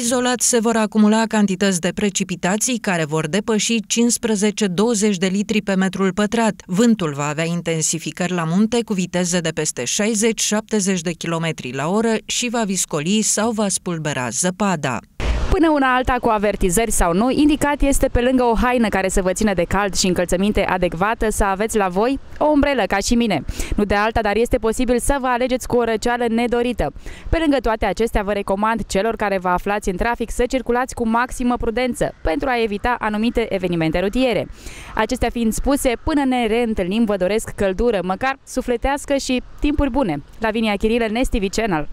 Izolat se vor acumula cantități de precipitații care vor depăși 15-20 de litri pe metrul pătrat. Vântul va avea intensificări la munte cu viteze de peste 60-70 de km la oră și va viscoli sau va spulbera zăpada. Până una alta, cu avertizări sau nu, indicat este pe lângă o haină care să vă țină de cald și încălțăminte adecvată să aveți la voi o umbrelă ca și mine. Nu de alta, dar este posibil să vă alegeți cu o răceală nedorită. Pe lângă toate acestea, vă recomand celor care vă aflați în trafic să circulați cu maximă prudență pentru a evita anumite evenimente rutiere. Acestea fiind spuse, până ne reîntâlnim, vă doresc căldură, măcar sufletească și timpuri bune. Lavinia Chirilă, Nesti Channel.